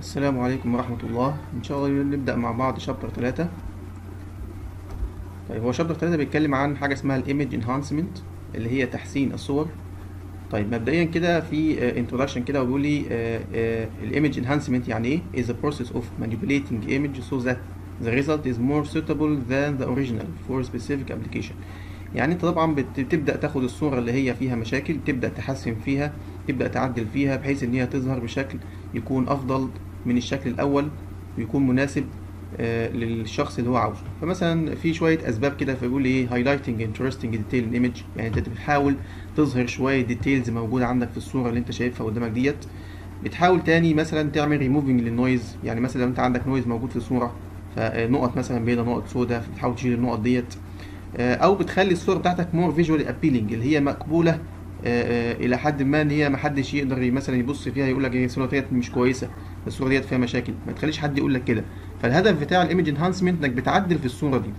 السلام عليكم ورحمة الله إن شاء الله نبدأ مع بعض شابتر تلاتة طيب هو شابتر تلاتة بيتكلم عن حاجة اسمها الإيمج انهانسمنت اللي هي تحسين الصور طيب مبدئيا كده في انترودكشن آه، كده وبيقول لي آه، آه، الإيمج انهانسمنت يعني إيه is a process of manipulating image so that the result is more suitable than the original for specific application يعني انت طبعا بتبدا تاخد الصوره اللي هي فيها مشاكل تبدا تحسن فيها تبدا تعدل فيها بحيث ان هي تظهر بشكل يكون افضل من الشكل الأول ويكون مناسب آه، للشخص اللي هو عاوزه فمثلا في شويه اسباب كده فبيقول لي ايه هايلايتنج انترستنج ديتيل ان ايمج يعني انت بتحاول تظهر شويه ديتيلز موجوده عندك في الصوره اللي انت شايفها قدامك ديت بتحاول تاني مثلا تعمل ريموفنج للنويز يعني مثلا لو انت عندك نويز موجود في الصوره فنقط مثلا بيضاء نقط سوداء فبتحاول تشيل النقط ديت آه، او بتخلي الصوره بتاعتك مور فيجوال ابيلينج اللي هي مقبوله آه، آه، الى حد ما ان هي ما حدش يقدر مثلا يبص فيها يقول لك إيه، الصوره ديت مش كويسه الصوره ديت فيها مشاكل ما تخليش حد يقول لك كده فالهدف بتاع الايمج انهانسمنت انك بتعدل في الصوره دي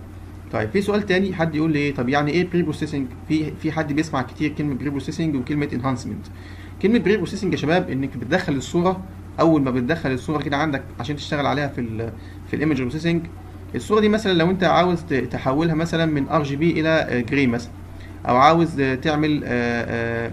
طيب في سؤال تاني حد يقول لي ايه طب يعني ايه بري بروسيسنج في في حد بيسمع كتير كلمه بري بروسيسنج وكلمه انهانسمنت كلمه بري بروسيسنج يا شباب انك بتدخل الصوره اول ما بتدخل الصوره كده عندك عشان تشتغل عليها في الـ في الايمج بروسيسنج الصوره دي مثلا لو انت عاوز تحولها مثلا من ار جي بي الى جري آه، مثلا او عاوز آه، تعمل آه، آه،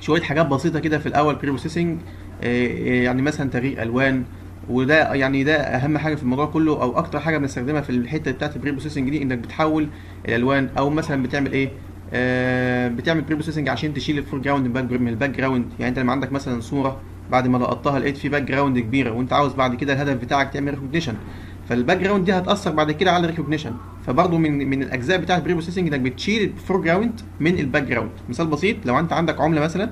شويه حاجات بسيطه كده في الاول بري بروسيسنج يعني مثلا تغيير الوان وده يعني ده اهم حاجه في الموضوع كله او اكتر حاجه بنستخدمها في الحته بتاعت البري بروسيسنج دي انك بتحول الالوان او مثلا بتعمل ايه آه بتعمل بري بروسيسنج عشان تشيل الفور جراوند من الباك جراوند يعني انت لما عندك مثلا صوره بعد ما لقطتها لقيت في باك جراوند كبيره وانت عاوز بعد كده الهدف بتاعك تعمل ريكوجنيشن فالباك جراوند دي هتاثر بعد كده على الريكوجنيشن فبرضه من من الاجزاء بتاعه البري بروسيسنج انك بتشيل الفور جراوند من الباك جراوند مثال بسيط لو انت عندك عمله مثلا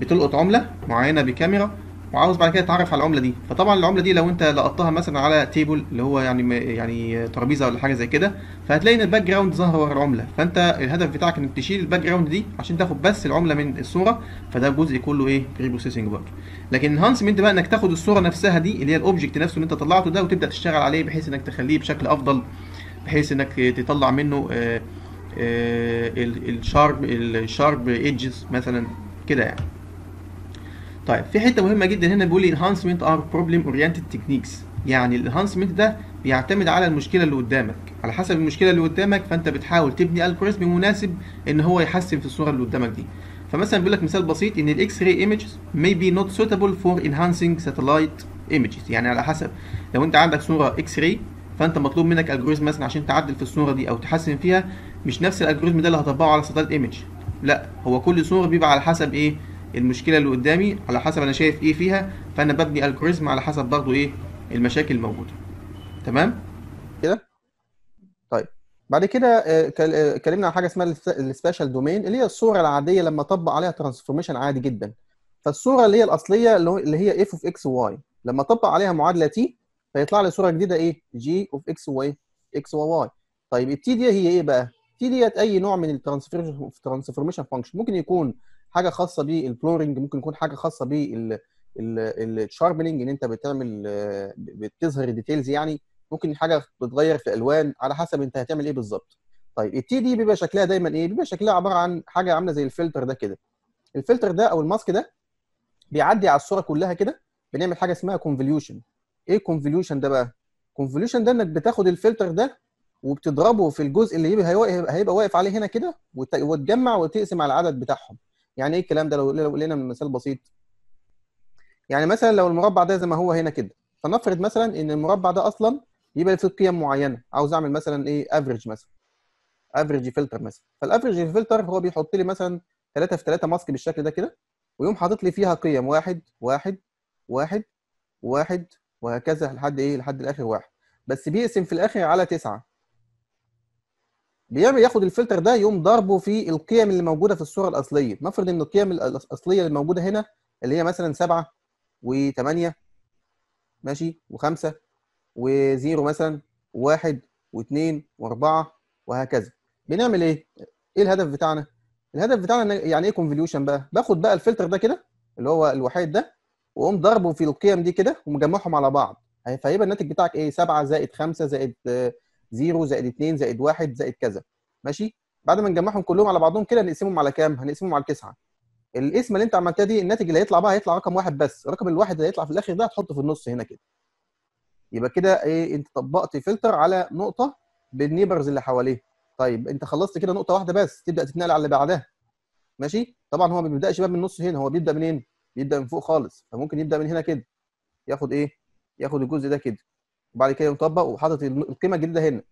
بتلقط عمله معينه بكاميرا وعاوز بعد كده تعرف على العمله دي فطبعا العمله دي لو انت لقطتها مثلا على تيبل اللي هو يعني يعني ترابيزه ولا حاجه زي كده فهتلاقي ان الباك جراوند ظاهر ورا العمله فانت الهدف بتاعك انك تشيل الباك جراوند دي عشان تاخد بس العمله من الصوره فده جزء كله ايه بري بروسيسنج برضه لكن انهانسمنت بقى انك تاخد الصوره نفسها دي اللي هي الاوبجكت نفسه اللي انت طلعته ده وتبدا تشتغل عليه بحيث انك تخليه بشكل افضل بحيث انك تطلع منه الشارب الشارب ايدجز مثلا كده يعني طيب في حته مهمه جدا هنا بيقول لي انهانسمنت ار بروبلم اورينتد تكنيكس يعني الانهانسمنت ده بيعتمد على المشكله اللي قدامك على حسب المشكله اللي قدامك فانت بتحاول تبني الكوريزم مناسب ان هو يحسن في الصوره اللي قدامك دي فمثلا بيقول لك مثال بسيط ان الاكس راي ايمجز مي بي نوت سوتابل فور enhancing ساتلايت ايمجز يعني على حسب لو انت عندك صوره اكس راي فانت مطلوب منك الجوريزم مثلا عشان تعدل في الصوره دي او تحسن فيها مش نفس الالجوريزم ده اللي هطبقه على ساتلايت ايمج لا هو كل صوره بيبقى على حسب ايه المشكله اللي قدامي على حسب انا شايف ايه فيها فانا ببني الجوريزم على حسب برضه ايه المشاكل الموجوده تمام كده طيب بعد كده آه، آه، اتكلمنا عن حاجه اسمها السبيشال دومين اللي هي الصوره العاديه لما اطبق عليها ترانسفورميشن عادي جدا فالصوره اللي هي الاصليه اللي هي اف اوف اكس واي لما اطبق عليها معادله تي فيطلع لي صوره جديده ايه جي اوف اكس واي اكس واي طيب التي دي هي ايه بقى؟ تي ديت اي نوع من الترانسفورميشن فانكشن ممكن يكون حاجه خاصه بالفلورنج ممكن يكون حاجه خاصه بالشاربلنج ان انت بتعمل آه، بتظهر الديتيلز يعني ممكن حاجه بتغير في الالوان على حسب انت هتعمل ايه بالظبط طيب التي دي بيبقى شكلها دايما ايه بيبقى شكلها عباره عن حاجه عامله زي الفلتر ده كده الفلتر ده او الماسك ده بيعدي على الصوره كلها كده بنعمل حاجه اسمها كونفوليوشن ايه كونفوليوشن ده بقى كونفوليوشن ده انك بتاخد الفلتر ده وبتضربه في الجزء اللي هيبقى واقف عليه هنا كده وتجمع وتقسم على العدد بتاعهم يعني ايه الكلام ده لو قلنا من مثال بسيط يعني مثلا لو المربع ده زي ما هو هنا كده فنفرض مثلا ان المربع ده اصلا يبقى فيه قيم معينه عاوز اعمل مثلا ايه افريج مثلا افريج فلتر مثلا فالافريج فلتر هو بيحط لي مثلا 3 في 3 ماسك بالشكل ده كده ويقوم حاطط لي فيها قيم واحد واحد واحد واحد وهكذا لحد ايه لحد الاخر واحد بس بيقسم في الاخر على تسعة بيعمل ياخد الفلتر ده يقوم ضربه في القيم اللي موجوده في الصوره الاصليه نفرض ان القيم الاصليه اللي موجوده هنا اللي هي مثلا 7 و8 ماشي و5 و0 مثلا و1 و2 و4 وهكذا بنعمل ايه ايه الهدف بتاعنا الهدف بتاعنا يعني ايه كونفليوشن بقى باخد بقى الفلتر ده كده اللي هو الوحيد ده واقوم ضربه في القيم دي كده ومجمعهم على بعض فهيبقى الناتج بتاعك ايه 7 زائد 5 زائد آه، 0 زائد 2 زائد 1 زائد كذا ماشي بعد ما نجمعهم كلهم على بعضهم كده نقسمهم على كام هنقسمهم على 9 القسمه اللي انت عملتها دي الناتج اللي هيطلع بقى هيطلع رقم واحد بس رقم الواحد اللي هيطلع في الاخر ده هتحطه في النص هنا كده يبقى كده ايه انت طبقت فلتر على نقطه بالنيبرز اللي حواليه طيب انت خلصت كده نقطه واحده بس تبدا تتنقل على اللي بعدها ماشي طبعا هو ما بيبداش بقى من النص هنا هو بيبدا منين بيبدا من فوق خالص فممكن يبدا من هنا كده ياخد ايه ياخد الجزء ده كده وبعد كده يطبق وحاطط القيمه الجديده هنا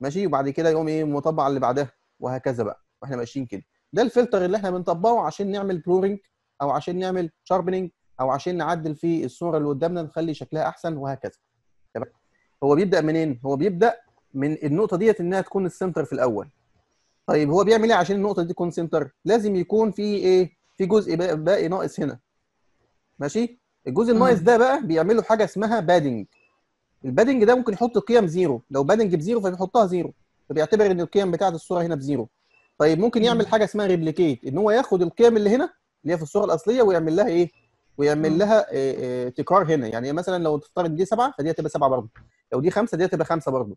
ماشي وبعد كده يقوم ايه مطبق على اللي بعدها وهكذا بقى واحنا ماشيين كده ده الفلتر اللي احنا بنطبقه عشان نعمل بلورنج او عشان نعمل شاربنينج او عشان نعدل في الصوره اللي قدامنا نخلي شكلها احسن وهكذا تمام هو بيبدا منين هو بيبدا من النقطه ديت انها تكون السنتر في الاول طيب هو بيعمل ايه عشان النقطه دي تكون سنتر لازم يكون في ايه في جزء باقي ناقص هنا ماشي الجزء الناقص ده بقى له حاجه اسمها بادنج البادنج ده ممكن يحط قيم زيرو لو بادنج بزيرو فبيحطها زيرو فبيعتبر ان القيم بتاعه الصوره هنا بزيرو طيب ممكن يعمل حاجه اسمها ريبليكيت ان هو ياخد القيم اللي هنا اللي هي في الصوره الاصليه ويعمل لها ايه ويعمل لها آه، آه، تكرار هنا يعني مثلا لو تفترض دي سبعه فدي هتبقى سبعه برضه لو دي خمسه دي هتبقى خمسه برضه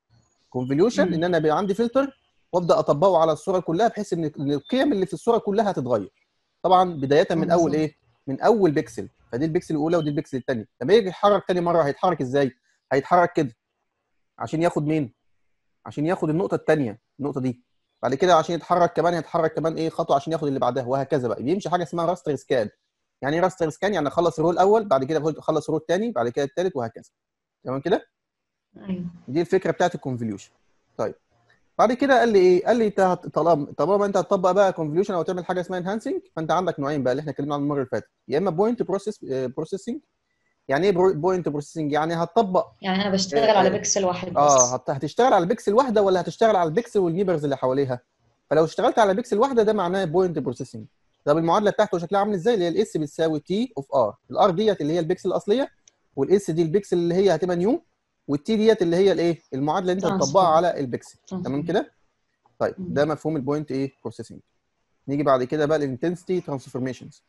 كونفوليوشن ان انا بيبقى عندي فلتر وابدا اطبقه على الصوره كلها بحيث ان القيم اللي في الصوره كلها هتتغير طبعا بدايه من اول ايه من اول بيكسل فدي البيكسل الاولى ودي البيكسل الثانيه لما يجي يتحرك ثاني مره هيتحرك ازاي هيتحرك كده عشان ياخد مين؟ عشان ياخد النقطه الثانيه النقطه دي بعد كده عشان يتحرك كمان هيتحرك كمان ايه خطوه عشان ياخد اللي بعدها وهكذا بقى بيمشي حاجه اسمها راستر سكان يعني ايه راستر سكان يعني اخلص الرول الاول بعد كده اخلص الرول الثاني بعد كده الثالث وهكذا تمام كده ايوه دي الفكره بتاعت الكونفوليوشن طيب بعد كده قال لي ايه قال لي طالما طالما انت هتطبق بقى كونفوليوشن او تعمل حاجه اسمها انهانسنج فانت عندك نوعين بقى اللي احنا اتكلمنا عنهم المره اللي فاتت يا اما بوينت بروسيس بروسيسنج يعني ايه بوينت بروسيسنج يعني هتطبق يعني انا بشتغل على آه، بيكسل واحد آه، بس اه هتشتغل على بيكسل واحده ولا هتشتغل على البيكسل والنيبرز اللي حواليها فلو اشتغلت على بيكسل واحده ده معناه بوينت بروسيسنج طب المعادله بتاعته شكلها عامل ازاي اللي هي الاس بتساوي تي اوف ار الار ديت اللي هي البيكسل الاصليه والاس دي البيكسل اللي هي هتبقى نيو والتي ديت اللي هي الايه المعادله اللي انت هتطبقها على البيكسل تمام كده طيب ده مفهوم البوينت ايه بروسيسنج نيجي بعد كده بقى الانتنسيتي ترانسفورميشنز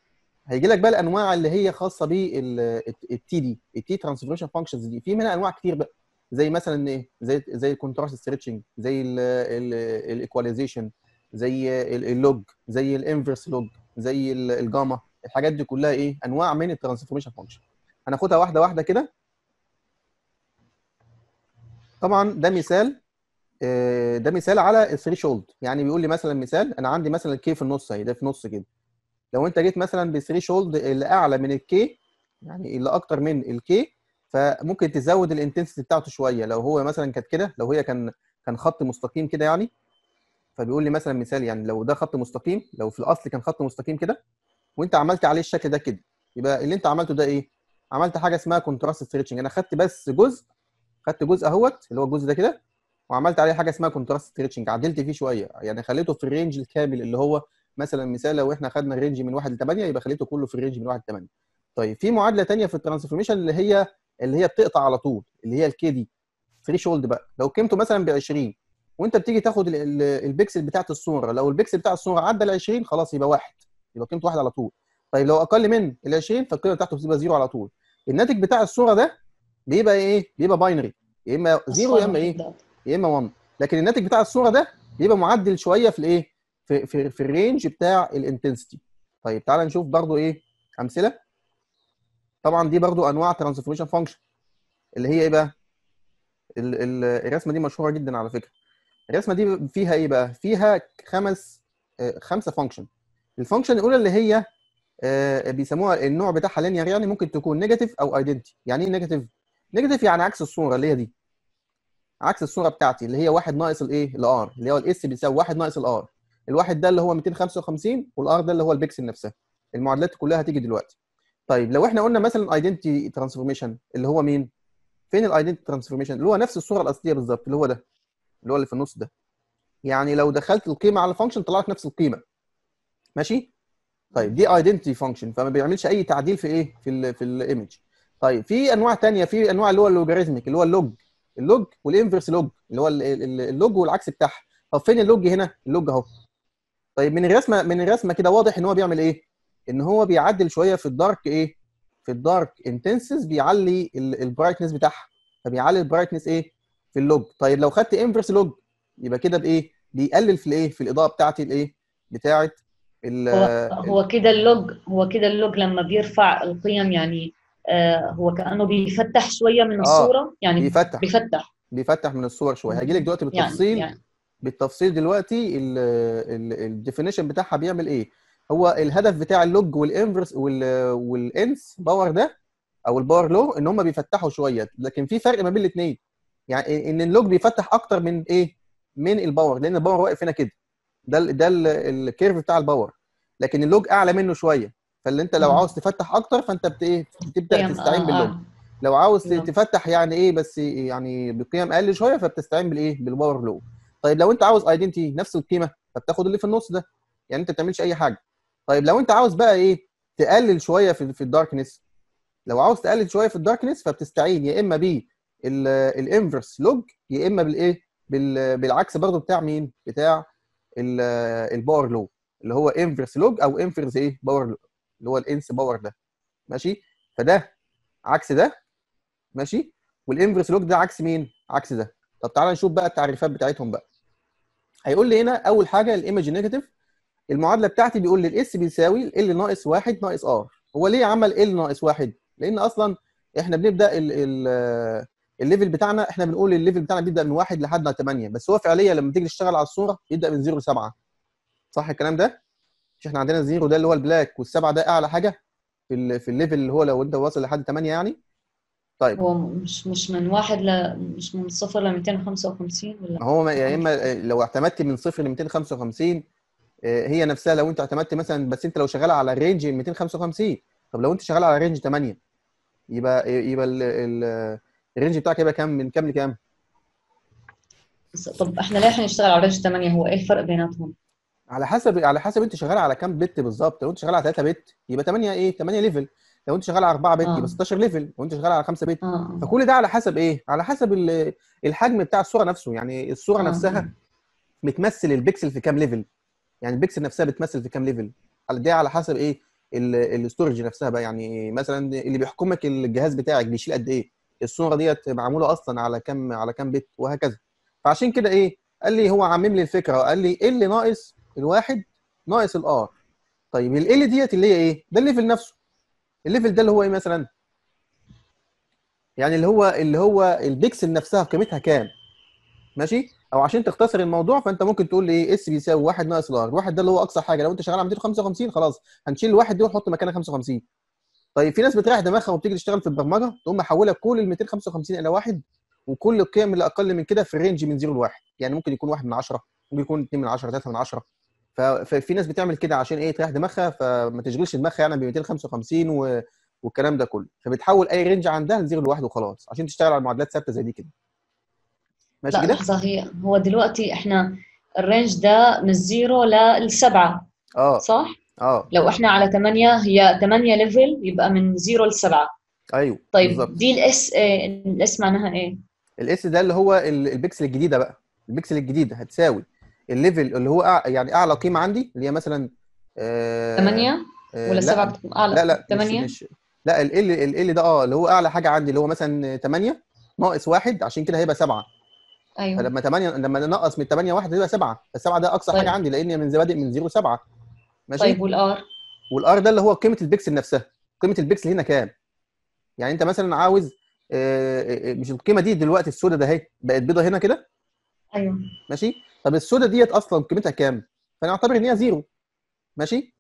هيجي لك بقى الانواع اللي هي خاصه بالتي دي التي ترانسفورميشن فانكشنز دي في منها انواع كتير بقى زي مثلا ايه زي زي الكونتراست ستريتشنج زي الايكواليزيشن زي اللوج زي الانفرس لوج زي الجاما الحاجات دي كلها ايه انواع من الترانسفورميشن فانكشن هناخدها واحده واحده كده طبعا ده مثال آه، ده مثال على الثريشولد يعني بيقول لي مثلا مثال انا عندي مثلا الكي في النص اهي ده في نص كده لو انت جيت مثلا بثري شولد اللي اعلى من الكي يعني اللي اكتر من الكي فممكن تزود الانتنسيتي بتاعته شويه لو هو مثلا كانت كده لو هي كان كان خط مستقيم كده يعني فبيقول لي مثلا مثال يعني لو ده خط مستقيم لو في الاصل كان خط مستقيم كده وانت عملت عليه الشكل ده كده يبقى اللي انت عملته ده ايه؟ عملت حاجه اسمها كونتراست ستريتشنج انا خدت بس جزء خدت جزء اهوت اللي هو الجزء ده كده وعملت عليه حاجه اسمها كونتراست ستريتشنج عدلت فيه شويه يعني خليته في الرينج الكامل اللي هو مثلا مثال لو احنا خدنا الرينج من 1 ل 8 يبقى خليته كله في الرينج من 1 ل 8 طيب في معادله ثانيه في الترانسفورميشن اللي هي اللي هي بتقطع على طول اللي هي الكي دي ثريشولد بقى لو قيمته مثلا ب 20 وانت بتيجي تاخد البكسل بتاعت الصوره لو البكسل بتاع الصوره عدى ال 20 خلاص يبقى واحد يبقى قيمته واحد على طول طيب لو اقل من ال 20 فالقيمه بتاعته بتبقى زيرو على طول الناتج بتاع الصوره ده بيبقى ايه؟ بيبقى باينري يا اما زيرو يا اما ايه؟ يا اما 1 لكن الناتج بتاع الصوره ده بيبقى معدل شويه في الايه؟ في في, في الرينج بتاع الانتنسيتي طيب تعالى نشوف برضو ايه امثله طبعا دي برضو انواع ترانسفورميشن فانكشن اللي هي ايه بقى الرسمه دي مشهوره جدا على فكره الرسمه دي فيها ايه بقى فيها خمس آه، خمسه فانكشن الفانكشن الاولى اللي هي آه، بيسموها النوع بتاعها لينير يعني ممكن تكون نيجاتيف او ايدنتي يعني ايه نيجاتيف نيجاتيف يعني عكس الصوره اللي هي دي عكس الصوره بتاعتي اللي هي 1 ناقص الايه الار اللي هو الاس بيساوي 1 ناقص الار الواحد ده اللي هو 255 والار ده اللي هو البكسل نفسها المعادلات كلها هتيجي دلوقتي طيب لو احنا قلنا مثلا ايدنتي ترانسفورميشن اللي هو مين فين الايدنتي ترانسفورميشن اللي هو نفس الصوره الاصليه بالظبط اللي هو ده اللي هو اللي في النص ده يعني لو دخلت القيمه على فانكشن طلعت نفس القيمه ماشي طيب دي ايدنتي فانكشن فما بيعملش اي تعديل في ايه في الـ في الايمج طيب في انواع ثانيه في انواع اللي هو اللوجاريتمك اللي هو اللوج اللوج والانفرس لوج اللي هو اللوج والعكس بتاعها طب فين اللوج هنا اللوج اهو طيب من الرسمه من الرسمه كده واضح ان هو بيعمل ايه؟ ان هو بيعدل شويه في الدارك ايه؟ في الدارك انتنسز بيعلي البرايتنس بتاعها فبيعلي البرايتنس ايه؟ في اللوج طيب لو خدت انفرس لوج يبقى كده بايه؟ بيقلل في الايه؟ في الاضاءه بتاعتي الايه؟ بتاعت ال هو, هو كده اللوج هو كده اللوج لما بيرفع القيم يعني آه هو كانه بيفتح شويه من آه، الصوره آه يعني بيفتح بيفتح بيفتح من الصور شويه هجي لك دلوقتي يعني، بالتفصيل يعني, يعني. بالتفصيل دلوقتي الديفينيشن بتاعها بيعمل ايه هو الهدف بتاع اللوج والانفرس والانس باور ده او الباور لو ان هم بيفتحوا شويه لكن في فرق ما بين الاثنين يعني ان اللوج بيفتح اكتر من ايه من الباور لان الباور واقف هنا كده ده ده الكيرف بتاع الباور لكن اللوج اعلى منه شويه فاللي انت لو عاوز تفتح اكتر فانت بت ايه بتبدا تستعين آه، باللوج آه. لو عاوز تفتح يعني ايه بس يعني بقيم اقل شويه فبتستعين بالايه بالباور لو طيب لو انت عاوز ايدنتي نفس القيمه فبتاخد اللي في النص ده يعني انت ما بتعملش اي حاجه طيب لو انت عاوز بقى ايه تقلل شويه في في الداركنس لو عاوز تقلل شويه في الداركنس فبتستعين يا اما بالانفرس لوج يا اما بالايه بالعكس برضو بتاع مين بتاع الباور لو اللي هو انفرس لوج او انفرس ايه باور لو اللي هو الانس باور ده ماشي فده عكس ده ماشي والانفرس لوج ده عكس مين عكس ده طب تعالى نشوف بقى التعريفات بتاعتهم بقى هيقول لي هنا اول حاجه الايمج نيجاتيف المعادله بتاعتي بيقول لي الاس بيساوي ال ناقص 1 ناقص ار هو ليه عمل ال ناقص 1 لان اصلا احنا بنبدا الليفل آه، بتاعنا احنا بنقول الليفل بتاعنا بيبدا من 1 لحد 8 بس هو فعليا لما تيجي تشتغل على الصوره بيبدا من 0 ل 7 صح الكلام ده مش احنا عندنا 0 ده اللي هو البلاك وال7 ده اعلى حاجه في في الليفل اللي هو لو انت واصل لحد 8 يعني طيب هو مش مش من واحد ل مش من صفر ل 255 ولا هو يا اما آه، لو اعتمدت من صفر ل 255 آه، هي نفسها لو انت اعتمدت مثلا بس انت لو شغال على رينج 255 طب لو انت شغال على رينج 8 يبقى يبقى ال ال الرينج آه، بتاعك يبقى كام من كام لكام؟ طب احنا ليه هنشتغل على رينج 8 هو ايه الفرق بيناتهم؟ على حسب على حسب انت شغال على كام بت بالظبط لو انت شغال على 3 بت يبقى 8 ايه 8 ليفل لو انت شغال على 4 بت يبقى 16 آه. ليفل لو انت شغال على 5 بت آه. فكل ده على حسب ايه على حسب الحجم بتاع الصوره نفسه يعني الصوره آه. نفسها بتمثل البكسل في كام ليفل يعني البكسل نفسها بتمثل في كام ليفل على ده على حسب ايه الاستورج نفسها بقى يعني مثلا اللي بيحكمك الجهاز بتاعك بيشيل قد ايه الصوره ديت معموله اصلا على كام على كام بت وهكذا فعشان كده ايه قال لي هو عمم لي الفكره وقال لي ايه اللي ناقص الواحد ناقص الار طيب ال ديت اللي هي ايه ده الليفل نفسه الليفل ده اللي هو ايه مثلا يعني اللي هو اللي هو البيكسل نفسها قيمتها كام ماشي او عشان تختصر الموضوع فانت ممكن تقول لي ايه اس بيساوي 1 ناقص الار الواحد ده اللي هو اقصى حاجه لو انت شغال على 255 خلاص هنشيل الواحد دي ونحط مكانها 55 طيب في ناس بتريح دماغها وبتيجي تشتغل في البرمجه تقوم محوله كل ال 255 الى واحد وكل القيم اللي اقل من كده في الرينج من 0 ل 1 يعني ممكن يكون 1 من 10 ممكن يكون 2 من 10 3 من 10 ففي ناس بتعمل كده عشان ايه تريح دماغها فما تشغلش دماغها يعني ب 255 و... والكلام ده كله فبتحول اي رينج عندها لزيرو لوحده وخلاص عشان تشتغل على معادلات ثابته زي دي كده ماشي كده؟ لحظه هي هو دلوقتي احنا الرينج ده من الزيرو للسبعه اه صح؟ اه لو احنا على 8 هي 8 ليفل يبقى من زيرو لسبعه ايوه طيب بالزبط. دي الاس آه، الاس معناها ايه؟ الاس ده اللي هو البكسل الجديده بقى البكسل الجديده هتساوي الليفل اللي هو يعني اعلى قيمه عندي اللي هي مثلا 8 آه، آه، ولا 7 اعلى لا لا 8 لا ال ال ال ال ده اه اللي هو اعلى حاجه عندي اللي هو مثلا 8 ناقص 1 عشان كده هيبقى 7 ايوه فلما 8 لما نقص من 8 1 هيبقى 7 فال7 ده اقصى طيب. حاجه عندي لان من بادئ من 0 7 ماشي طيب والار والار ده اللي هو قيمه البكسل نفسها قيمه البكسل هنا كام يعني انت مثلا عاوز آه، مش القيمه دي دلوقتي السوداء ده اهي بقت بيضه هنا كده ايوه ماشي طب السودا ديت اصلا قيمتها كام فنعتبر ان هي زيرو ماشي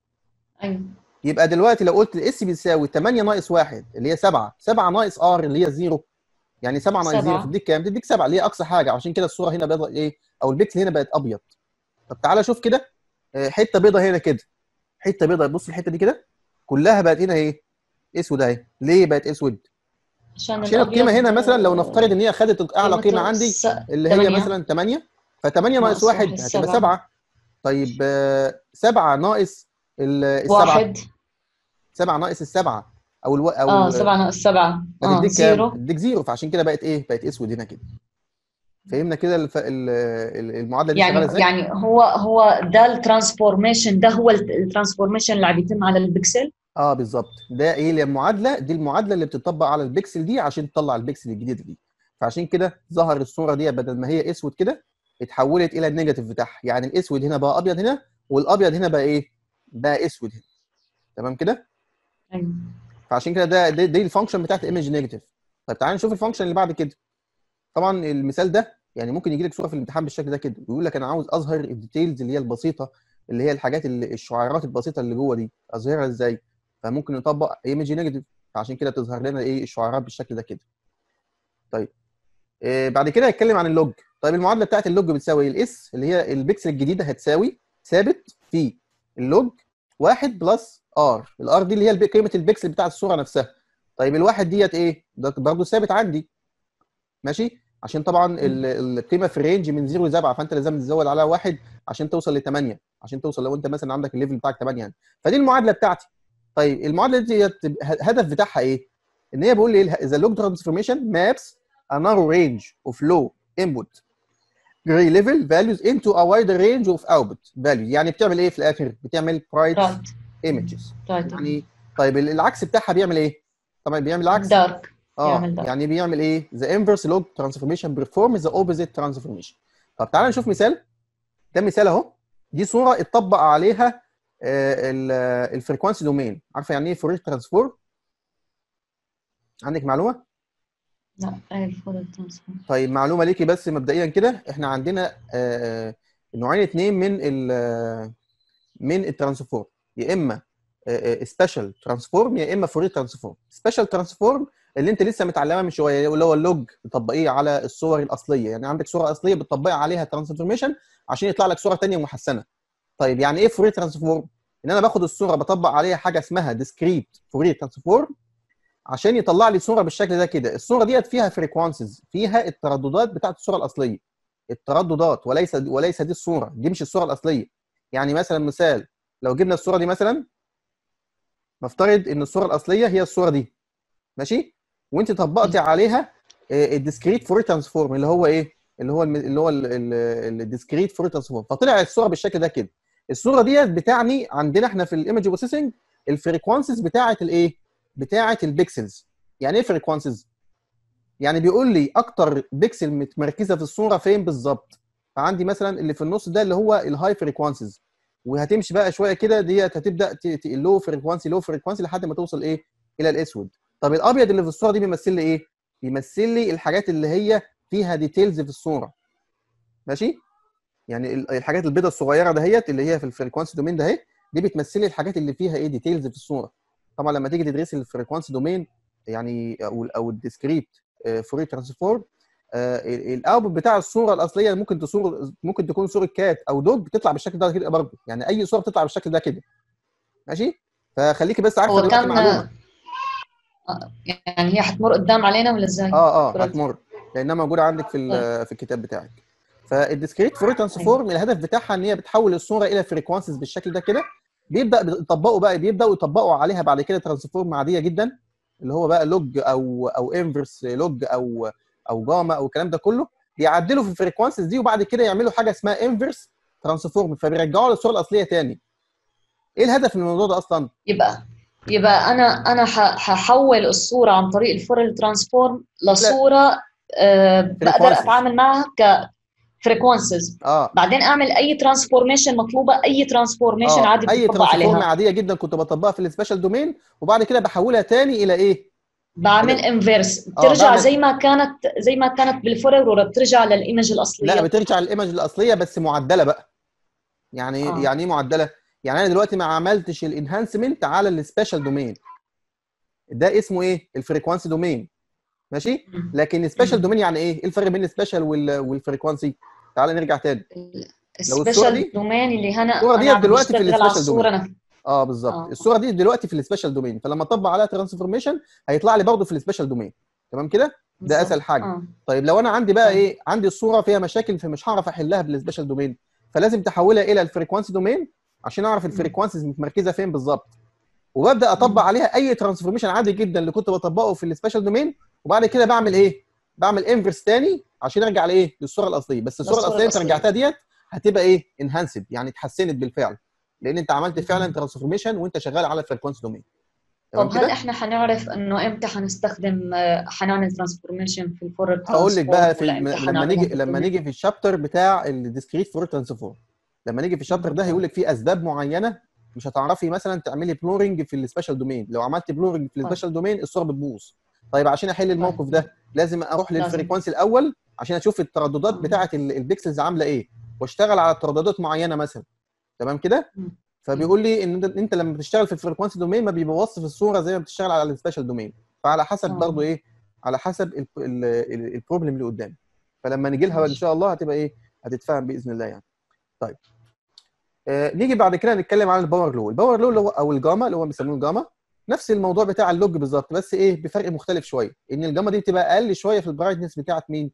ايوه يبقى دلوقتي لو قلت الاس بيساوي 8 ناقص 1 اللي هي 7 7 ناقص ار اللي هي زيرو يعني 7 ناقص 0 تديك كام؟ تديك 7 اللي هي اقصى حاجه عشان كده الصوره هنا بيضاء ايه او البكسل هنا بقت ابيض. طب تعالى شوف كده آه، حته بيضاء هنا كده حته بيضاء بص الحته دي كده كلها بقت هنا ايه؟ اسود اهي ليه بقت اسود؟ عشان عشان القيمه هنا مثلا لو نفترض ان هي خدت اعلى قيمه عندي اللي هي مثلا 8 ف 8 ناقص 1 هتبقى 7 طيب 7 آه، ناقص السبعه 1 7 ناقص السبعه او الو... او اه 7 ناقص 7 اه زيرو اديك زيرو فعشان كده بقت ايه؟ بقت اسود هنا كده فهمنا كده الف... المعادله دي يعني ازاي؟ يعني هو هو ده الترانسفورميشن ده هو الترانسفورميشن اللي عم بيتم على البكسل اه بالظبط ده ايه المعادله دي المعادله اللي بتطبق على البكسل دي عشان تطلع البكسل الجديد دي فعشان كده ظهر الصوره دي بدل ما هي اسود كده اتحولت الى النيجاتيف بتاعها يعني الاسود هنا بقى ابيض هنا والابيض هنا بقى ايه بقى اسود هنا تمام كده ايوه فعشان كده ده دي, دي الفانكشن بتاعت ايمج نيجاتيف طب تعالى نشوف الفانكشن اللي بعد كده طبعا المثال ده يعني ممكن يجي لك صوره في الامتحان بالشكل ده كده ويقول لك انا عاوز اظهر الديتيلز اللي هي البسيطه اللي هي الحاجات اللي الشعيرات البسيطه اللي جوه دي اظهرها ازاي فممكن نطبق ايمج نيجاتيف فعشان كده تظهر لنا ايه الشعارات بالشكل ده كده طيب إيه بعد كده هنتكلم عن اللوج طيب المعادله بتاعت اللوج بتساوي الاس اللي هي البكسل الجديده هتساوي ثابت في اللوج 1 بلس ار الار دي اللي هي قيمه البكسل بتاع الصوره نفسها طيب الواحد ديت ايه ده برضه ثابت عندي ماشي عشان طبعا القيمه في الرينج من 0 ل 7 فانت لازم تزود عليها واحد عشان توصل ل 8 عشان توصل لو انت مثلا عندك الليفل بتاعك 8 يعني فدي المعادله بتاعتي طيب المعادله دي الهدف بتاعها ايه؟ ان هي بيقول لي ذا لوج ترانسفورميشن مابس نارو رينج اوف لو انبوت جري ليفل فاليوز انتو ا وايد رينج اوف اوتبوت values يعني بتعمل ايه في الاخر؟ بتعمل برايت ايمجز يعني طيب العكس بتاعها بيعمل ايه؟ طبعا بيعمل العكس دارك اه بيعمل يعني بيعمل ايه؟ ذا انفرس لوج ترانسفورميشن بيرفورم ذا اوبوزيت ترانسفورميشن طب تعالى نشوف مثال ده مثال اهو دي صوره اتطبق عليها آه، الفريكوانسي دومين عارفه يعني ايه فورير ترانسفورم عندك معلومه لا الفورير ترانسفورم طيب معلومه ليكي بس مبدئيا كده احنا عندنا آه، آه، نوعين اثنين من ال من الترانسفورم يا اما سبيشال ترانسفورم يا اما فورير ترانسفورم سبيشال ترانسفورم اللي انت لسه متعلمه من شويه اللي هو اللوج بتطبقيه على الصور الاصليه يعني عندك صوره اصليه بتطبقي عليها ترانسفورميشن عشان يطلع لك صوره ثانيه محسنه طيب يعني ايه فوريه ترانسفورم؟ ان انا باخد الصوره بطبق عليها حاجه اسمها ديسكريت فوريه ترانسفورم عشان يطلع لي صوره بالشكل ده كده، الصوره ديت فيها فريكونسز فيها الترددات بتاعت الصوره الاصليه. الترددات وليس وليس دي الصوره، دي مش الصوره الاصليه. يعني مثلا مثال لو جبنا الصوره دي مثلا نفترض ان الصوره الاصليه هي الصوره دي ماشي؟ وانت طبقتي عليها آه، الديسكريت فوري ترانسفورم اللي هو ايه؟ اللي هو اللي هو الديسكريت فوري ترانسفورم، فطلع الصوره بالشكل ده كده. الصوره ديت بتعني عندنا احنا في الايمج بروسيسنج الفريكوانسز بتاعه الايه؟ بتاعه البيكسلز يعني ايه فريكوانسز يعني بيقول لي اكتر بيكسل متمركزه في الصوره فين بالظبط فعندي مثلا اللي في النص ده اللي هو الهاي فريكوانسز وهتمشي بقى شويه كده ديت هتبدا اللو فريكوانسي لو فريكوانسي لحد ما توصل ايه الى الاسود طب الابيض اللي في الصوره دي بيمثل لي ايه بيمثل لي الحاجات اللي هي فيها ديتيلز في الصوره ماشي يعني الحاجات البيضه الصغيره دهيت اللي هي في الفريكوانسي دومين ده اهي دي بتمثل الحاجات اللي فيها ايه ديتيلز في الصوره طبعا لما تيجي تدرسي الفريكوانسي دومين يعني او او الديسكريت فوري ترانسفورم الاوتبوت بتاع الصوره الاصليه ممكن تصور ممكن تكون صوره كات او دوج بتطلع بالشكل ده كده برضه يعني اي صوره بتطلع بالشكل ده كده ماشي فخليكي بس عارفه دلوقتي معلومه آه، يعني هي هتمر قدام علينا ولا ازاي؟ اه اه هتمر لانها موجوده عندك في طيب. في الكتاب بتاعك فالديسكريت فوري ترانسفورم أيوة. الهدف بتاعها ان هي بتحول الصوره الى فريكونسز بالشكل ده كده بيبدا يطبقوا بقى بيبداوا يطبقوا عليها بعد كده ترانسفورم عاديه جدا اللي هو بقى لوج او او انفرس لوج او او جاما او الكلام ده كله بيعدلوا في الفريكونسز دي وبعد كده يعملوا حاجه اسمها انفرس ترانسفورم فبيرجعوا للصوره الاصليه تاني ايه الهدف من الموضوع ده اصلا يبقى يبقى انا انا هحول الصوره عن طريق الفورال ترانسفورم لصوره أه بقدر اتعامل معها ك فريكونسز آه. بعدين اعمل اي ترانسفورميشن مطلوبه اي ترانسفورميشن آه. عادي اي ترانسفورم عاديه جدا كنت بطبقها في السبيشال دومين وبعد كده بحولها تاني الى ايه بعمل انفيرس آه، بترجع آه بعمل... زي ما كانت زي ما كانت بالفورورا بترجع للايمج الاصليه لا بترجع للايمج الاصليه بس معدله بقى يعني آه. يعني ايه معدله يعني انا دلوقتي ما عملتش الانهانسمنت على السبيشال دومين ده اسمه ايه الفريكوانسي دومين ماشي لكن سبيشال دومين يعني ايه؟ ايه الفرق بين السبيشال والفريكوانسي؟ تعال نرجع تاني السبيشال دومين اللي هنا الصوره دي دلوقتي في السبيشال دومين اه بالظبط آه. الصوره دي دلوقتي في السبيشال دومين فلما اطبق عليها ترانسفورميشن هيطلع لي برضه في السبيشال دومين تمام كده ده اسهل حاجه آه. طيب لو انا عندي بقى آه. ايه عندي الصوره فيها مشاكل فمش هعرف احلها بالسبيشال دومين فلازم تحولها الى الفريكوانسي دومين عشان اعرف الفريكوانسيز متمركزه فين بالظبط وببدا اطبق عليها اي ترانسفورميشن عادي جدا اللي كنت بطبقه في السبيشال دومين وبعد كده بعمل ايه؟ بعمل انفرس تاني عشان ارجع لايه؟ للصوره الاصليه بس الصوره الاصليه انت رجعتها ديت هتبقى ايه؟ انهانسد يعني اتحسنت بالفعل لان انت عملت فعلا ترانسفورميشن وانت شغال على الفريكونسي دومين طب هل احنا هنعرف انه امتى هنستخدم آه، هنعمل ترانسفورميشن في الفور هقول لك بقى في لما نيجي لما نيجي في الشابتر بتاع الديسكريت فور ترانسفورم لما نيجي في الشابتر ده هيقول لك في اسباب معينه مش هتعرفي مثلا تعملي بلورنج في السبيشال دومين لو عملت بلورنج في السبيشال دومين طيب. الصوره بتبوظ طيب عشان احل طيب. الموقف ده لازم اروح للفريكوانسي الاول عشان اشوف الترددات بتاعه البكسلز عامله ايه واشتغل على ترددات معينه مثلا تمام كده فبيقول لي ان انت لما بتشتغل في الفريكوانسي دومين ما بيبوظش الصوره زي ما بتشتغل على السبيشال دومين فعلى حسب آه. برضه ايه على حسب البروبلم اللي قدامي فلما نجي لها ان شاء الله هتبقى ايه هتتفهم باذن الله يعني طيب آه نيجي بعد كده نتكلم عن الباور لو الباور لو اللي هو او الجاما اللي هو بيسموه الجاما نفس الموضوع بتاع اللوج بالظبط بس ايه بفرق مختلف شويه ان الجاما دي بتبقى اقل شويه في البرايتنس بتاعه مين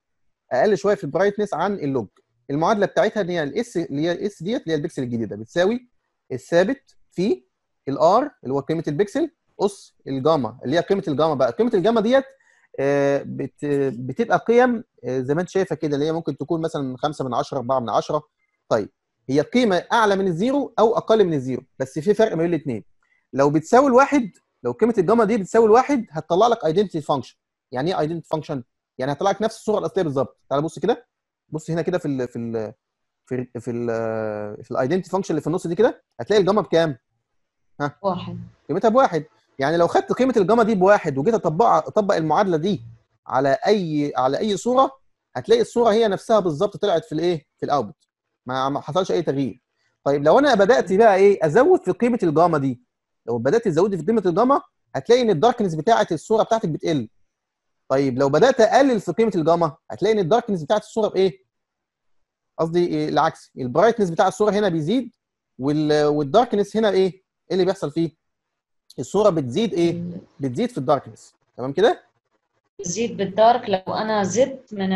اقل شويه في البرايتنس عن اللوج المعادله بتاعتها ان هي الاس اللي هي الاس ديت اللي هي البكسل الجديده بتساوي الثابت في الار اللي هو قيمه البكسل اس الجاما اللي هي قيمه الجاما بقى قيمه الجاما ديت آه، بتبقى قيم آه، زي ما انت شايفه كده اللي هي ممكن تكون مثلا 5 من 10 4 من 10 طيب هي قيمه اعلى من الزيرو او اقل من الزيرو بس في فرق ما بين الاثنين لو بتساوي الواحد لو قيمه الجاما دي بتساوي الواحد هتطلع لك ايدنتي فانكشن يعني ايه ايدنتي فانكشن يعني هتطلع لك نفس الصوره الاصليه بالظبط تعال بص كده بص هنا كده في الـ في الـ في الـ في الـ في الايدنتي فانكشن اللي في النص دي كده هتلاقي الجاما بكام ها واحد قيمتها بواحد يعني لو خدت قيمه الجاما دي بواحد وجيت اطبقها اطبق المعادله دي على اي على اي صوره هتلاقي الصوره هي نفسها بالظبط طلعت في الايه في الاوتبوت ما حصلش اي تغيير طيب لو انا بدات بقى ايه ازود في قيمه الجاما دي لو بدات تزودي في قيمه الجاما هتلاقي ان الداركنس بتاعه الصوره بتاعتك بتقل طيب لو بدات اقلل في قيمه الجاما هتلاقي ان الداركنس بتاعه الصوره بايه قصدي إيه العكس البرايتنس بتاع الصوره هنا بيزيد والداركنس هنا ايه ايه اللي بيحصل فيه الصوره بتزيد ايه بتزيد في الداركنس تمام كده بتزيد بالدارك لو انا زدت من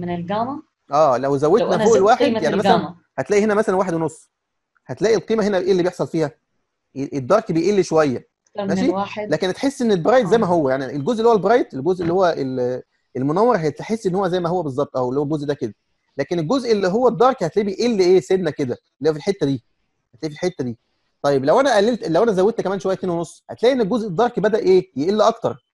من الجاما اه لو زودنا لو فوق الواحد يعني الجامعة. مثلا هتلاقي هنا مثلا واحد ونص هتلاقي القيمه هنا ايه اللي بيحصل فيها الدارك بيقل شويه ماشي لكن تحس ان البرايت زي ما آه. هو يعني الجزء اللي هو البرايت الجزء اللي هو المنور هتحس ان هو زي ما هو بالظبط اهو اللي هو الجزء ده كده لكن الجزء اللي هو الدارك هتلاقيه بيقل ايه سنه كده اللي هو في الحته دي هتلاقيه في الحته دي طيب لو انا قللت لو انا زودت كمان شويه 2 ونص هتلاقي ان الجزء الدارك بدا ايه يقل اكتر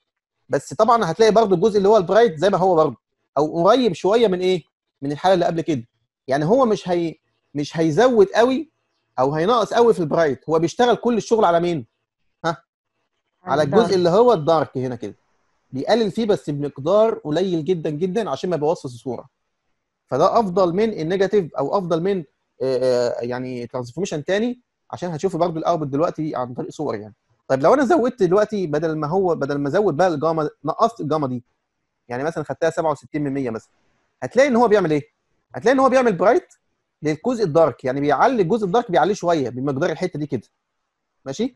بس طبعا هتلاقي برضو الجزء اللي هو البرايت زي ما هو برضو او قريب شويه من ايه من الحاله اللي قبل كده يعني هو مش هي مش هيزود قوي او هينقص قوي في البرايت هو بيشتغل كل الشغل على مين ها على الجزء اللي هو الدارك هنا كده بيقلل فيه بس بمقدار قليل جدا جدا عشان ما يبوظش الصوره فده افضل من النيجاتيف او افضل من آه، آه، يعني ترانسفورميشن تاني عشان هتشوفوا برضو الاوتبوت دلوقتي عن طريق صور يعني طيب لو انا زودت دلوقتي بدل ما هو بدل ما ازود بقى الجاما نقصت الجاما دي يعني مثلا خدتها 67% مثلا هتلاقي ان هو بيعمل ايه؟ هتلاقي ان هو بيعمل برايت للجزء الدارك يعني بيعلي الجزء الدارك بيعليه شويه بمقدار الحته دي كده ماشي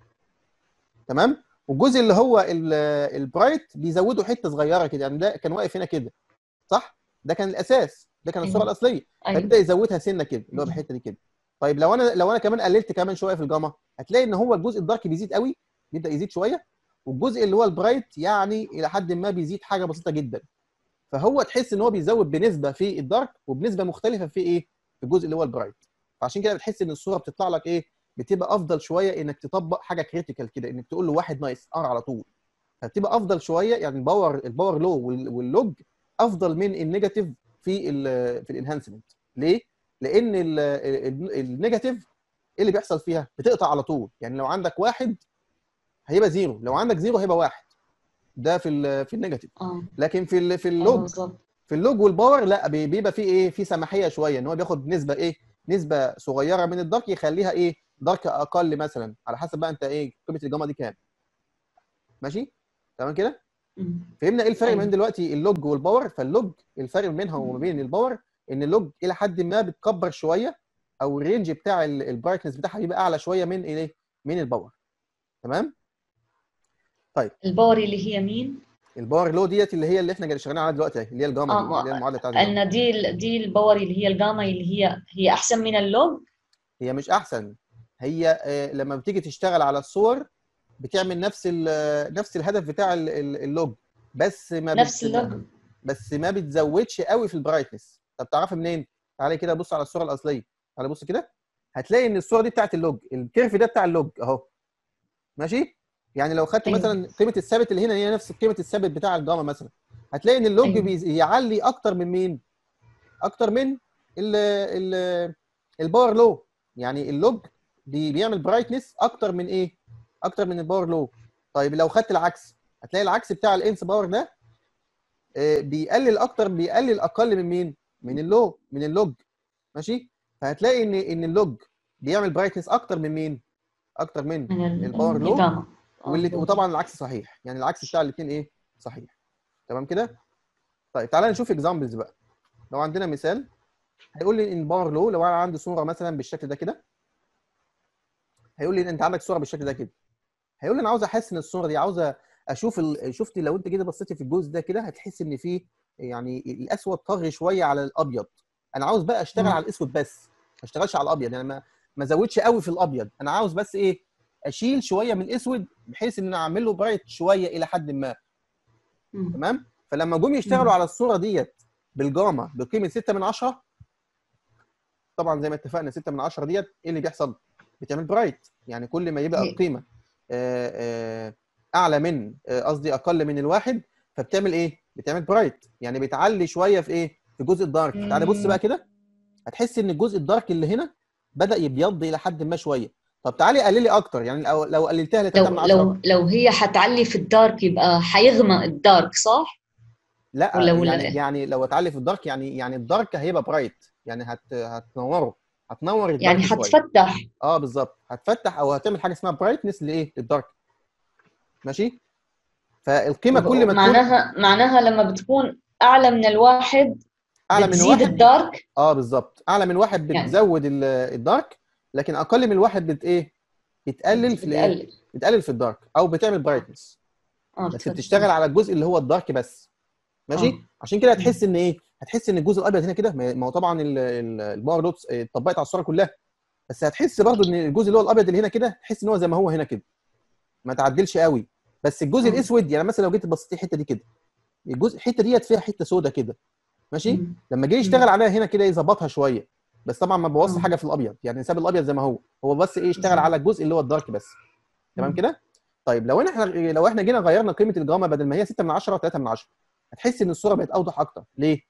تمام والجزء اللي هو البرايت بيزوده حته صغيره كده يعني ده كان واقف هنا كده صح ده كان الاساس ده كان الصوره أيوه. الاصليه أيوه. فبدا يزودها سنه كده اللي هو أيوه. بالحته دي كده طيب لو انا لو انا كمان قللت كمان شويه في الجاما هتلاقي ان هو الجزء الدارك بيزيد قوي بيبدا يزيد شويه والجزء اللي هو البرايت يعني الى حد ما بيزيد حاجه بسيطه جدا فهو تحس ان هو بيزود بنسبه في الدارك وبنسبه مختلفه في ايه الجزء اللي هو البرايت فعشان كده بتحس ان الصوره بتطلع لك ايه بتبقى افضل شويه انك تطبق حاجه كريتيكال كده انك تقول له واحد نايس ار على طول فبتبقى افضل شويه يعني الباور الباور لو واللوج افضل من النيجاتيف في الـ في الانهانسمنت ليه؟ لان النيجاتيف ايه اللي بيحصل فيها؟ بتقطع على طول يعني لو عندك واحد هيبقى زيرو لو عندك زيرو هيبقى واحد ده في الـ في النيجاتيف آه. لكن في الـ في آه، اللوج في اللوج والباور لا بيبقى في ايه في سماحيه شويه ان هو بياخد نسبه ايه نسبه صغيره من الدارك يخليها ايه دارك اقل مثلا على حسب بقى انت ايه قيمه الجاما دي كام ماشي تمام كده فهمنا ايه الفرق بين أيوه. دلوقتي اللوج والباور فاللوج الفرق بينها وما بين الباور ان اللوج الى حد ما بتكبر شويه او الرينج بتاع البرايتنس بتاعها بيبقى اعلى شويه من ايه من الباور تمام طيب الباور اللي هي مين الباور لو ديت اللي هي اللي احنا شغالين عليها دلوقتي اللي هي الجاما آه اللي هي المعادله بتاعت آه، ان دي دي الباور اللي هي الجاما اللي هي هي احسن من اللوج هي مش احسن هي آه، لما بتيجي تشتغل على الصور بتعمل نفس نفس الهدف بتاع اللوج بس ما نفس اللوج بس ما بتزودش قوي في البرايتنس طب تعرفي منين تعالي كده بص على الصوره الاصليه تعالي بص كده هتلاقي ان الصوره دي بتاعت اللوج الكيرف ده بتاع اللوج اهو ماشي يعني لو خدت أيوة. مثلا قيمه الثابت اللي هنا هي نفس قيمه الثابت بتاع الجاما مثلا هتلاقي ان اللوج أيوة. بيعلي اكتر من مين؟ اكتر من ال ال الباور لو يعني اللوج بيعمل برايتنس اكتر من ايه؟ اكتر من الباور لو طيب لو خدت العكس هتلاقي العكس بتاع الانس باور ده آه، بيقلل اكتر بيقلل اقل من مين؟ من اللو من اللوج ماشي؟ فهتلاقي ان ان اللوج بيعمل برايتنس اكتر من مين؟ اكتر من الباور لو آه، واللي وطبعا العكس صحيح يعني العكس بتاع الاثنين ايه صحيح تمام كده طيب تعالى نشوف اكزامبلز بقى لو عندنا مثال هيقول لي ان بار لو لو انا عندي صوره مثلا بالشكل ده كده هيقول لي انت عندك صوره بالشكل ده كده هيقول لي انا عاوز احسن الصوره دي عاوز اشوف ال... شفت لو انت كده بصيتي في الجزء ده كده هتحس ان في يعني الاسود طاغي شويه على الابيض انا عاوز بقى اشتغل م. على الاسود بس ما اشتغلش على الابيض يعني ما ما زودش قوي في الابيض انا عاوز بس ايه اشيل شويه من الاسود بحيث ان اعمل له برايت شويه الى حد ما تمام فلما جم يشتغلوا على الصوره ديت بالجاما بقيمه 6 من 10 طبعا زي ما اتفقنا 6 من 10 ديت ايه اللي بيحصل؟ بتعمل برايت يعني كل ما يبقى القيمه آه، آه، اعلى من آه، قصدي اقل من الواحد فبتعمل ايه؟ بتعمل برايت يعني بتعلي شويه في ايه؟ في الجزء الدارك تعالى بص بقى كده هتحس ان الجزء الدارك اللي هنا بدا يبيض الى حد ما شويه طب تعالي قللي اكتر يعني لو لو قللتها لو لو, لو هي حتعلي في الدارك يبقى هيغمق الدارك صح؟ لا ولا يعني, ولا يعني, يعني لو هتعلي في الدارك يعني يعني الدارك هيبقى برايت يعني هت هتنوره هتنور الدارك يعني هتفتح اه بالظبط هتفتح او هتعمل حاجه اسمها برايتنس لايه؟ للدارك ماشي؟ فالقيمه كل ما معناها تكون... معناها لما بتكون اعلى من الواحد اعلى من واحد الدارك اه بالظبط اعلى من واحد يعني بتزود يعني. الدارك لكن اقل من الواحد بت ايه بتقلل في بتقلل بتقلل في الدارك او بتعمل برايتنس آه، بس بتشتغل على الجزء اللي هو الدارك بس ماشي أوه. عشان كده هتحس ان ايه هتحس ان الجزء الابيض هنا كده ما هو طبعا الباور دوتس آه، اتطبقت على الصوره كلها بس هتحس برضو ان الجزء اللي هو الابيض اللي هنا كده تحس ان هو زي ما هو هنا كده ما تعدلش قوي بس الجزء أوه. الاسود يعني مثلا لو جيت بصيت الحته دي كده الجزء الحته ديت فيها حته سودة كده ماشي مم. لما جه يشتغل عليها هنا كده يظبطها شويه بس طبعا ما بوظش حاجه في الابيض يعني ساب الابيض زي ما هو هو بس ايه اشتغل على الجزء اللي هو الدارك بس تمام كده طيب لو احنا لو احنا جينا غيرنا قيمه الجاما بدل ما هي 6 من 10 3 من 10 هتحس ان الصوره بقت اوضح اكتر ليه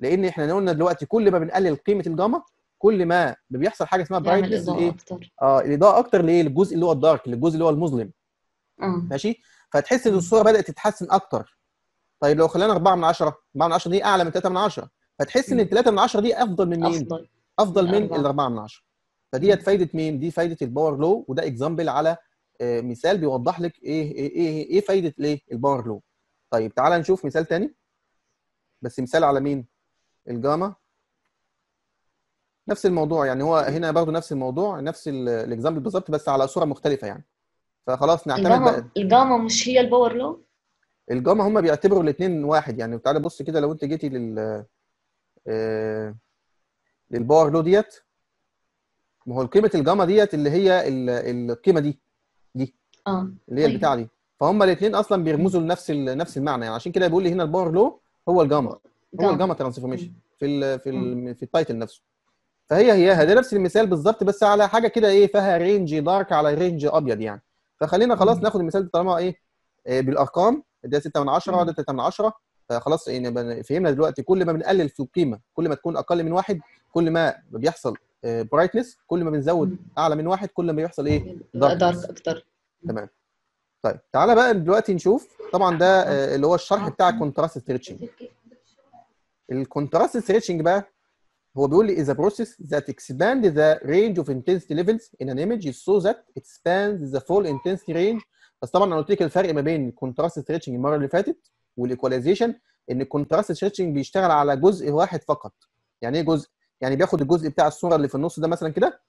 لان احنا قلنا دلوقتي كل ما بنقلل قيمه الجاما كل ما بيحصل حاجه اسمها برايتنس ايه اه الاضاءه اكتر ليه للجزء اللي هو الدارك للجزء اللي هو المظلم آه. ماشي فتحس ان الصوره بدات تتحسن اكتر طيب لو خلينا 4 من 10 4 من 10 دي اعلى من 3 من 10 فتحس ان 3 من 10 دي افضل من مين افضل افضل من الاربعه من عشره فديت فايده مين؟ دي فايده الباور لو وده اكزامبل على آه، مثال بيوضح لك ايه ايه ايه, إيه فايده الايه؟ الباور لو طيب تعالى نشوف مثال تاني بس مثال على مين؟ الجاما نفس الموضوع يعني هو هنا برضه نفس الموضوع نفس الاكزامبل بالظبط بس على صوره مختلفه يعني فخلاص نعتمد الجاما بقى. الجاما مش هي الباور لو الجاما هم بيعتبروا الاثنين واحد يعني تعالى بص كده لو انت جيتي لل آه للباور لو ديت ما هو قيمه الجاما ديت اللي هي القيمه دي دي اه اللي هي طيب. البتاعه دي فهم الاثنين اصلا بيرمزوا لنفس نفس المعنى يعني عشان كده بيقول لي هنا الباور لو هو الجاما هو الجاما ترانسفورميشن في الـ في الـ في التايتل نفسه فهي هي ده نفس المثال بالظبط بس على حاجه كده ايه فيها رينج دارك على رينج ابيض يعني فخلينا خلاص ناخد المثال ده طالما ايه آه، بالارقام ده 6 من 10 ده 3 من 10 فخلاص يعني فهمنا دلوقتي كل ما بنقلل في القيمه كل ما تكون اقل من واحد كل ما بيحصل برايتنس آه، كل ما بنزود اعلى من واحد كل ما بيحصل ايه دارك آه، اكتر تمام طيب تعالى بقى دلوقتي نشوف طبعا ده آه، اللي هو الشرح بتاع الكونتراست ستريتشنج الكونتراست ستريتشنج بقى هو بيقول لي is a process that expand the range of intensity levels in an image so that it spans the full intensity range بس طبعا انا قلت لك الفرق ما بين الكونتراست ستريتشنج المره اللي فاتت والايكواليزيشن ان الكونتراست ستريتشنج بيشتغل على جزء واحد فقط يعني ايه جزء يعني بياخد الجزء بتاع الصوره اللي في النص ده مثلا كده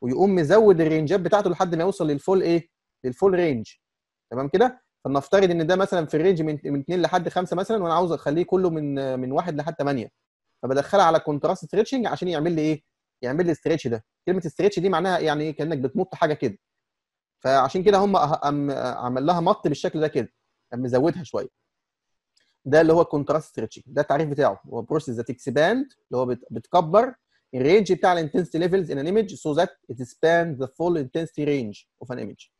ويقوم مزود الرينجات بتاعته لحد ما يوصل للفول ايه للفول رينج تمام كده فلنفترض ان ده مثلا في الرينج من من 2 لحد 5 مثلا وانا عاوز اخليه كله من من 1 لحد 8 فبدخلها على كونتراست ستريتشنج عشان يعمل لي ايه يعمل لي ستريتش ده كلمه ستريتش دي معناها يعني ايه كانك بتمط حاجه كده فعشان كده هم أه، أه، عمل لها مط بالشكل ده كده مزودها شويه ده اللي هو كونتراست ستريتشنج ده التعريف بتاعه هو بروسيس ذات اكسباند اللي هو بتكبر الرينج بتاع الانتنسيتي ليفلز ان ان ايمج سو ذات ات سبان ذا فول انتنسيتي رينج اوف ان ايمج